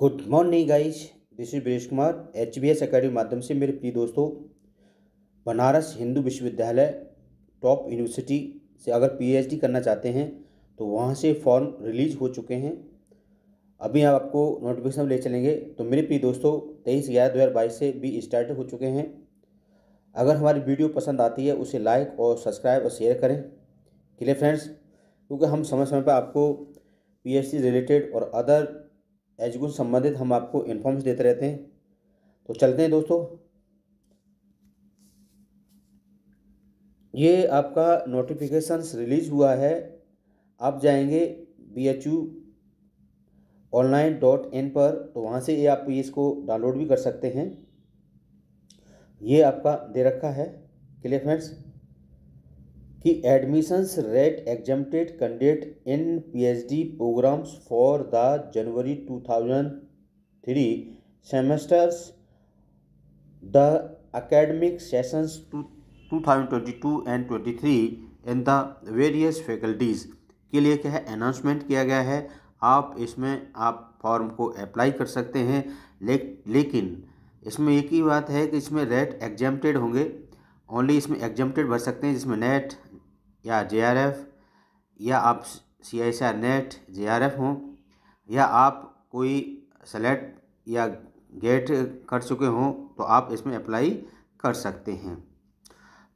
good morning guys this is ब्रेश Kumar H B S academy माध्यम से मेरे प्रिय दोस्तों बनारस हिंदू विश्वविद्यालय टॉप यूनिवर्सिटी से अगर पीएचडी करना चाहते हैं तो वहाँ से फॉर्म रिलीज हो चुके हैं अभी आप आपको नोटिफिकेशन ले चलेंगे तो मेरे प्रिय दोस्तों तेईस ग्यारह दो हज़ार बाईस से भी स्टार्ट हो चुके हैं अगर हमारी वीडियो पसंद आती है उसे लाइक और सब्सक्राइब और शेयर करें क्लियर फ्रेंड्स क्योंकि हम समय समय पर आपको पी रिलेटेड और अदर एजुकेशन संबंधित हम आपको इन्फॉर्म्स देते रहते हैं तो चलते हैं दोस्तों ये आपका नोटिफिकेशन रिलीज हुआ है आप जाएंगे B H U online dot in पर तो वहाँ से ये आप ये इसको डाउनलोड भी कर सकते हैं ये आपका दे रखा है क्लियर फ्रेंड्स कि admissions rate exempted candidate in PhD programs for the January two thousand three semesters the academic sessions two and twenty three in the various faculties के लिए क्या है अनाउंसमेंट किया गया है आप इसमें आप फॉर्म को अप्लाई कर सकते हैं ले, लेकिन इसमें एक ही बात है कि इसमें रेट एग्जेम्प्टेड होंगे ओनली इसमें एग्जम्पटेड भर सकते हैं जिसमें नेट या एफ़ या आप C I C R NET J R F हों या आप कोई सेलेक्ट या गेट कर चुके हों तो आप इसमें अप्लाई कर सकते हैं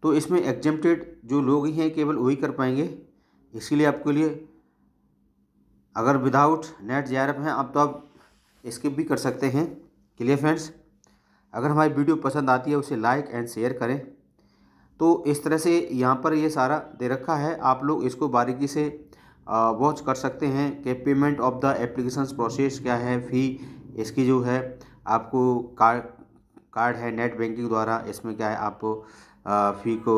तो इसमें एग्जम्पटेड जो लोग ही हैं केवल वही कर पाएंगे इसके लिए आपके लिए अगर without NET J R F हैं आप तो आप स्किप भी कर सकते हैं क्लियर फ्रेंड्स अगर हमारी वीडियो पसंद आती है उसे लाइक एंड शेयर करें तो इस तरह से यहाँ पर ये सारा दे रखा है आप लोग इसको बारीकी से वॉच कर सकते हैं कि payment of the application process क्या है फ़ी इसकी जो है आपको कार्ड कार्ड है नेट बैंकिंग द्वारा इसमें क्या है आप फ़ी को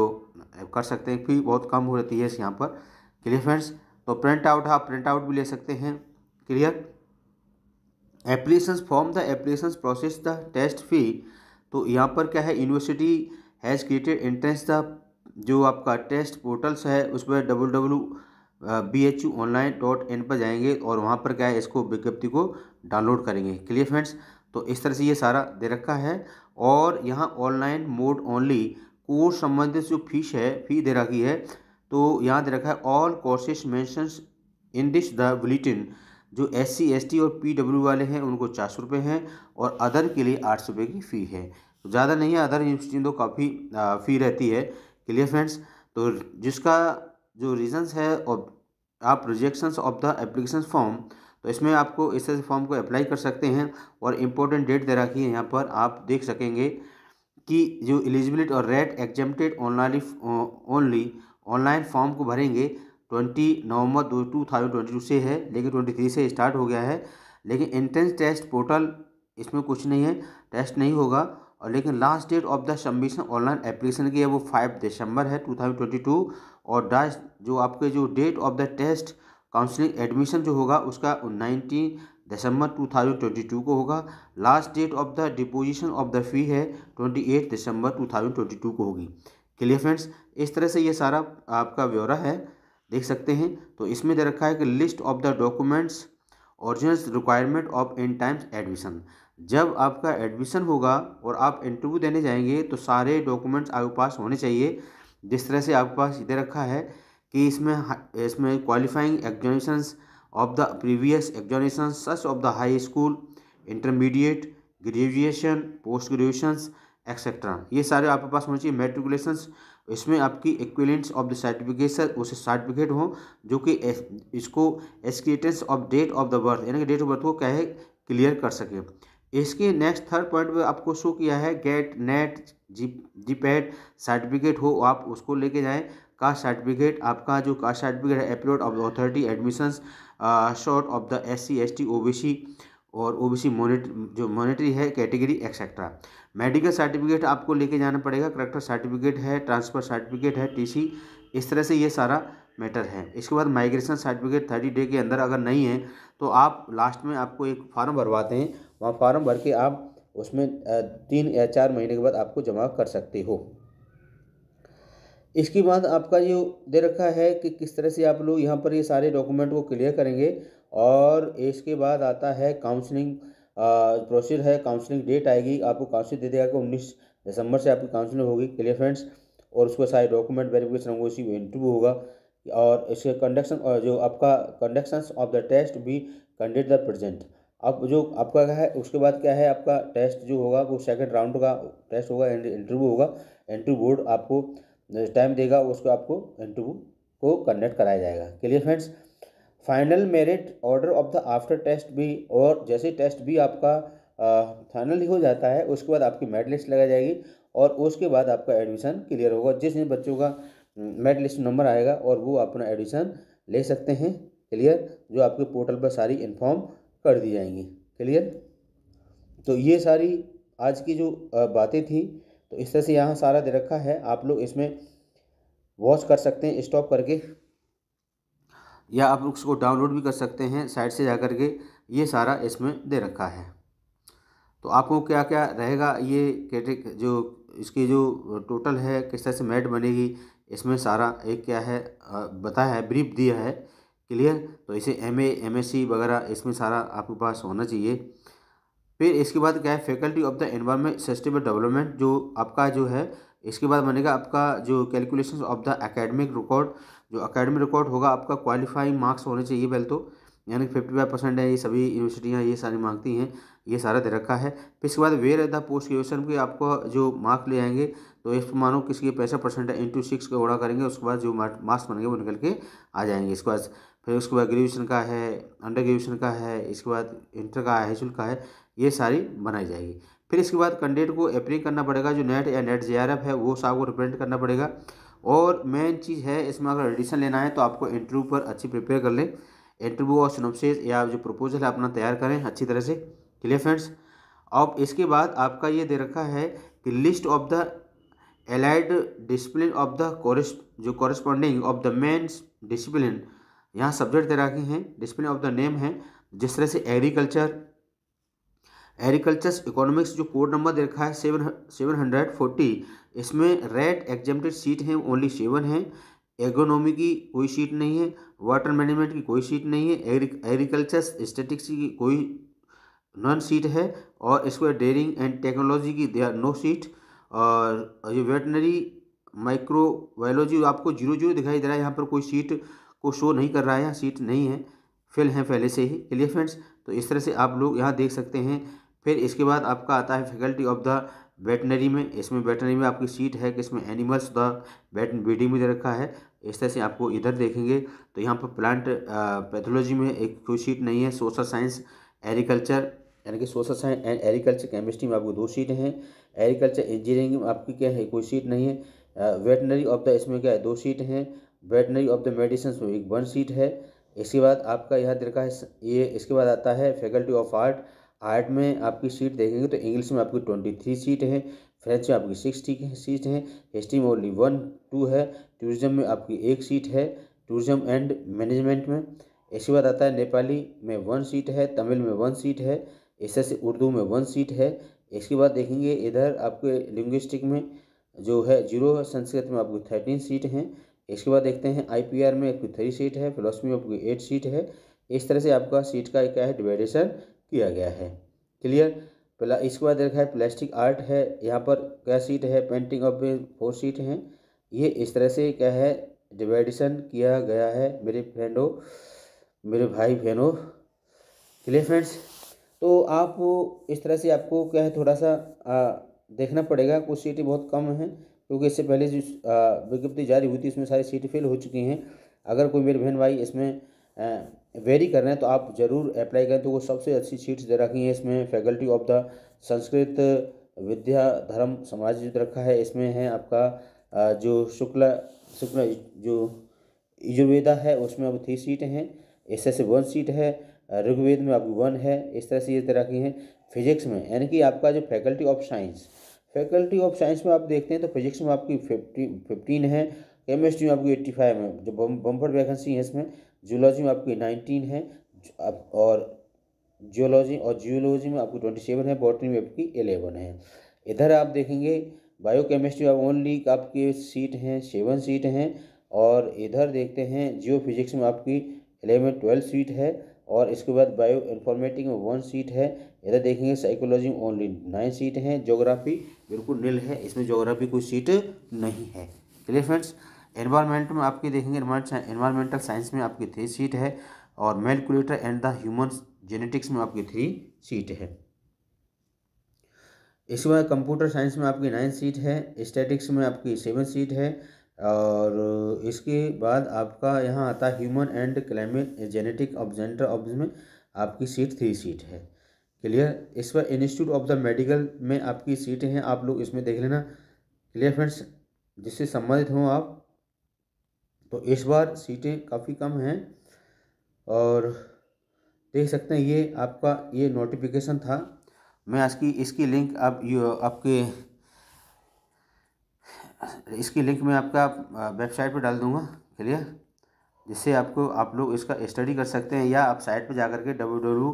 कर सकते हैं फ़ी बहुत कम हो रहती है इस यहाँ पर क्लियर फ्रेंड्स तो प्रिंट आउट आप प्रिंट आउट भी ले सकते हैं clear application form the application process the test fee तो यहाँ पर क्या है university has created entrance the जो आपका टेस्ट पोर्टल्स है उस पर W W B H U online dot in पर जाएंगे और वहाँ पर क्या है इसको विज्ञप्ति को डाउनलोड करेंगे क्लियर फ्रेंड्स तो इस तरह से ये सारा दे रखा है और यहाँ ऑनलाइन मोड ओनली कोर्स संबंधित जो फीस है फी दे रखी है तो यहाँ दे रखा है all courses mentions in this the bulletin जो एस सी एस टी और पी डब्ल्यू वाले हैं उनको चार सौ रुपये हैं और अदर के लिए आठ सौ रुपये की फ़ी है तो ज़्यादा नहीं है अदर यूनिवर्सिटी तो काफ़ी फ़ी रहती है क्लियर फ्रेंड्स तो जिसका जो रीजंस है और आप rejections of the application form तो इसमें आपको इस फॉर्म को अप्लाई कर सकते हैं और इम्पोर्टेंट डेट दे रखी है यहाँ पर आप देख सकेंगे कि जो एलिजिबिलिटी और rate exempted online only online form को भरेंगे ट्वेंटी नवंबर दो टू थाउजेंड ट्वेंटी टू से है लेकिन ट्वेंटी थ्री से स्टार्ट हो गया है लेकिन एंट्रेंस टेस्ट पोर्टल इसमें कुछ नहीं है टेस्ट नहीं होगा और लेकिन last date of the submission online application की है वो फाइव दिसंबर है टू थाउजेंड ट्वेंटी टू और डास्ट जो आपके जो date of the test counselling admission जो होगा उसका nineteen December two thousand twenty two को होगा last date of the deposition of the fee है twenty eight December two thousand twenty two को होगी क्लियर फ्रेंड्स इस तरह से ये सारा आपका ब्यौरा है देख सकते हैं तो इसमें दे रखा है कि list of the documents originals requirement of in times admission जब आपका एडमिशन होगा और आप इंटरव्यू देने जाएंगे तो सारे डॉक्यूमेंट्स आपके पास होने चाहिए जिस तरह से आपके पास दे रखा है कि इसमें इसमें qualifying examinations of the previous examination such of the high school intermediate graduation post graduation etcetera ये सारे आपके पास होने चाहिए मेट्रिकुलेशन इसमें आपकी इक्विलेंट्स ऑफ द सर्टिफिकेशन उसे सर्टिफिकेट हो जो कि इसको एक्सक्रिएटेंस of date of the birth यानी कि डेट ऑफ बर्थ को क्या है क्लियर कर सके इसके नेक्स्ट थर्ड पॉइंट में आपको शो किया है गेट नेट जी जी पैड सर्टिफिकेट हो आप उसको लेके जाएं कास्ट सर्टिफिकेट आपका जो कास्ट सर्टिफिकेट है upload of authority admissions short of the S C S T O B C और ओ बी सी जो मोनिटरी है कैटेगरी एक्सेट्रा मेडिकल सर्टिफिकेट आपको लेके जाना पड़ेगा करेक्टर सर्टिफिकेट है ट्रांसफ़र सर्टिफिकेट है टी सी इस तरह से ये सारा मैटर है इसके बाद माइग्रेशन सर्टिफिकेट थर्टी डे के अंदर अगर नहीं है तो आप लास्ट में आपको एक फार्म भरवाते हैं वहाँ फार्म भर के आप उसमें तीन या चार महीने के बाद आपको जमा कर सकते हो इसके बाद आपका ये दे रखा है कि किस तरह से आप लोग यहाँ पर ये सारे डॉक्यूमेंट को क्लियर करेंगे और इसके बाद आता है काउंसलिंग प्रोसीजर है काउंसलिंग डेट आएगी आपको काउंसिल दे देगा कि उन्नीस दिसंबर से आपकी काउंसलिंग होगी क्लियर फ्रेंड्स और उसको सारे डॉक्यूमेंट वेरिफिकेशन होंगे उसी इंटरव्यू होगा और इसके कंडक्शन और जो आपका कंडक्शन ऑफ द टेस्ट भी कंडेट द प्रेजेंट अब जो आपका क्या है उसके बाद क्या है आपका टेस्ट जो होगा वो सेकंड राउंड का टेस्ट होगा इंटरव्यू होगा इंटरव्यू बोर्ड आपको टाइम देगा उसको आपको इंटरव्यू को कंडक्ट कराया जाएगा clear friends final merit order of the after test भी और जैसे टेस्ट भी आपका फाइनल हो जाता है उसके बाद आपकी मेरिट लिस्ट लगाई जाएगी और उसके बाद आपका एडमिशन क्लियर होगा जिस दिन बच्चों का मेरिट लिस्ट नंबर आएगा और वो अपना एडमिशन ले सकते हैं क्लियर जो आपके पोर्टल पर सारी इन्फॉर्म कर दी जाएंगी क्लियर तो ये सारी आज की जो बातें थी तो इस तरह से यहाँ सारा दे रखा है आप लोग इसमें वॉच कर सकते हैं स्टॉप करके या आप लोग इसको डाउनलोड भी कर सकते हैं साइट से जा कर के ये सारा इसमें दे रखा है तो आपको क्या क्या रहेगा ये कैटे जो इसकी जो टोटल है किस तरह से मेरिट बनेगी इसमें सारा एक क्या है बताया है ब्रीफ दिया है क्लियर तो इसे M A M S C वगैरह इसमें सारा आपके पास होना चाहिए फिर इसके बाद क्या है faculty of the environment system development जो आपका जो है इसके बाद बनेगा आपका जो calculation of the academic record जो अकेडमिक रिकॉर्ड होगा आपका क्वालिफाइंग मार्क्स होने चाहिए पहले तो यानी फिफ्टी फाइव परसेंट है ये सभी यूनिवर्सिटियाँ ये सारी मांगती हैं ये सारा दे रखा है फिर इसके बाद where at the post graduation के आपको जो मार्क्स ले आएंगे तो एफ मानो किसी के पैसा परसेंट है इंटू सिक्स को गुणा करेंगे उसके बाद जो मार्क्स बनेंगे वो निकल के आ जाएंगे इसके बाद फिर उसके बाद ग्रेजुएशन का है अंडर ग्रेजुएशन का है इसके बाद इंटर का है हाईस्कूल का है ये सारी बनाई जाएगी फिर इसके बाद कैंडिडेट को अप्रिंग करना पड़ेगा जो नेट या नेट जे है वो सब को रिप्रेजेंट करना पड़ेगा और मेन चीज़ है इसमें अगर एडिशन लेना है तो आपको इंटरव्यू पर अच्छी प्रिपेयर कर लें इंटरव्यू और सिनोपसिस या जो प्रपोजल है अपना तैयार करें अच्छी तरह से क्लियर फ्रेंड्स अब इसके बाद आपका ये दे रखा है कि list of the allied discipline of the जो corresponding of the mains discipline यहाँ सब्जेक्ट तैराकी हैं डिसिप्लिन ऑफ द नेम है जिस तरह से एग्रीकल्चर एग्रीकल्चर इकोनॉमिक्स जो कोड नंबर दे रखा है सेवन सेवन हंड्रेड फोर्टी इसमें रेड एग्जेप्टेड सीट है ओनली सेवन है एग्रोनॉमी की कोई सीट नहीं है वाटर मैनेजमेंट की कोई सीट नहीं है एग्रीकल्चर स्टेटिक्स की कोई नॉन सीट है और इसको डेयरिंग एंड टेक्नोलॉजी की दे आर नो सीट और ये वेटनरी बायोलॉजी आपको जीरो जीरो दिखाई दे रहा है यहाँ पर कोई सीट को शो नहीं कर रहा है यहाँ सीट नहीं है फिल हैं पहले से ही क्लियर फ्रेंड्स तो इस तरह से आप लोग यहाँ देख सकते हैं फिर इसके बाद आपका आता है फैकल्टी ऑफ द वेटनरी में इसमें वेटनरी में आपकी सीट है कि इसमें एनिमल्स द वेट ब्रीडिंग में दे रखा है इस तरह से आपको इधर देखेंगे तो यहाँ पर प्लांट पैथोलॉजी में एक कोई सीट नहीं है सोशल साइंस एग्रीकल्चर यानी कि social science and agriculture chemistry में आपको दो सीट हैं एग्रीकल्चर इंजीनियरिंग में आपकी क्या है कोई सीट नहीं है वेटनरी ऑफ द इसमें क्या है दो सीट हैं वेटनरी ऑफ द मेडिसिन में एक वन सीट है इसके बाद आपका यहाँ देखा है ये इसके बाद आता है फैकल्टी ऑफ आर्ट आर्ट में आपकी सीट देखेंगे तो इंग्लिश में आपकी ट्वेंटी थ्री सीट है फ्रेंच में आपकी सिक्स सीट हैं हिस्ट्री में ओनली वन टू है टूरिज्म में आपकी एक सीट है टूरिज्म एंड मैनेजमेंट में इसके बाद आता है नेपाली में वन सीट है तमिल में वन सीट है एस एस उर्दू में वन सीट है इसके बाद देखेंगे इधर आपके लिंग्विस्टिक में जो है जीरो है संस्कृत में आपको थर्टीन सीट हैं इसके बाद देखते हैं आईपीआर में आपकी थ्री सीट है फिलोसफी में आपकी एट सीट है इस तरह से आपका सीट का क्या है डिवाइडेशन किया गया है क्लियर इसके बाद देखा है प्लास्टिक आर्ट है यहाँ पर क्या सीट है पेंटिंग ऑफ फोर सीट हैं ये इस तरह से क्या है डिवाइडेशन किया गया है मेरे फ्रेंडों मेरे भाई बहनों क्लियर फ्रेंड्स तो आप इस तरह से आपको क्या है थोड़ा सा आ, देखना पड़ेगा कुछ सीटें बहुत कम हैं क्योंकि इससे पहले जो विज्ञप्ति जारी हुई थी इसमें सारी सीटें फेल हो चुकी हैं अगर कोई मेरे बहन भाई इसमें वेरी कर रहे हैं तो आप ज़रूर अप्लाई करें तो वो सबसे अच्छी सीट्स दे रखी हैं इसमें faculty of the Sanskrit Vidya Dharma Samaj जो रखा है इसमें है आपका जो शुक्ला शुक्ला जो यजुर्वेदा है उसमें अब थ्री सीट हैं एस एस वन सीट है ऋग्वेद में आपकी वन है इस तरह से ये तरह की हैं फिजिक्स में यानी कि आपका जो faculty of science faculty of science में आप देखते हैं तो फिजिक्स में आपकी फिफ्टी फिफ्टीन है केमिस्ट्री में आपकी एट्टी फाइव है जो बम्फर वैकेंसी है इसमें जूलॉजी में आपकी नाइनटीन है और जियोलॉजी और जियोलॉजी में आपकी ट्वेंटी सेवन है बॉटनी में आपकी एलेवन है इधर आप देखेंगे बायो केमिस्ट्री में ओनली आपकी सीट हैं सेवन सीट हैं और इधर देखते हैं जियो फिजिक्स में आपकी एलेवन ट्वेल्थ सीट है और इसके बाद बायो इन्फॉर्मेटिक में वन सीट है इधर देखेंगे साइकोलॉजी में ओनली नाइन सीट हैं जोग्राफी बिल्कुल नील है इसमें जोग्राफी कोई सीट नहीं है चलिए फ्रेंड्स एनवायरमेंट में आपके देखेंगे एनवायरमेंटल साइंस में आपकी थ्री सीट है और molecular and the human genetics में आपकी थ्री सीट है इसके बाद कंप्यूटर साइंस में आपकी नाइन सीट है स्टेटिक्स में आपकी सेवन सीट है और इसके बाद आपका यहाँ आता है human and climate genetic of ऑब्ज ऑफ में आपकी सीट थ्री सीट है क्लियर इस पर इंस्टीट्यूट ऑफ द मेडिकल में आपकी सीटें हैं आप लोग इसमें देख लेना क्लियर फ्रेंड्स जिससे संबंधित हों आप तो इस बार सीटें काफ़ी कम हैं और देख सकते हैं ये आपका ये नोटिफिकेशन था मैं आज की इसकी लिंक आप आपके इसकी लिंक मैं आपका वेबसाइट पर डाल दूँगा क्लियर जिससे आपको आप लोग इसका स्टडी कर सकते हैं या आप साइट पर जा के W W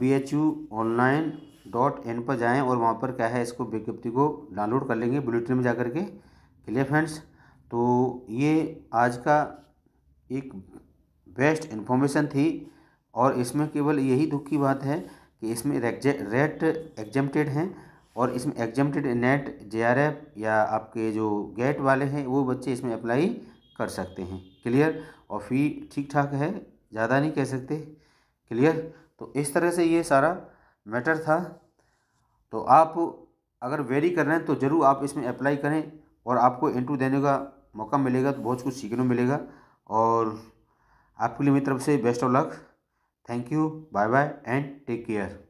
B H U online dot in पर जाएँ और वहाँ पर क्या है इसको विज्ञप्ति को डाउनलोड कर लेंगे बुलेटिन में जा कर के क्लियर फ्रेंड्स तो ये आज का एक बेस्ट इन्फॉर्मेशन थी और इसमें केवल यही दुख की बात है कि इसमें रेट एग्जेप्टेड हैं और इसमें एग्जामेटेड नेट जे या आपके जो गेट वाले हैं वो बच्चे इसमें अप्लाई कर सकते हैं क्लियर और फी ठीक ठाक है ज़्यादा नहीं कह सकते क्लियर तो इस तरह से ये सारा मैटर था तो आप अगर वेरी कर रहे हैं तो ज़रूर आप इसमें अप्लाई करें और आपको इंटरव्यू देने का मौका मिलेगा तो बहुत कुछ सीखने मिलेगा और आपके लिए मेरी तरफ से best of luck thank you bye bye and take care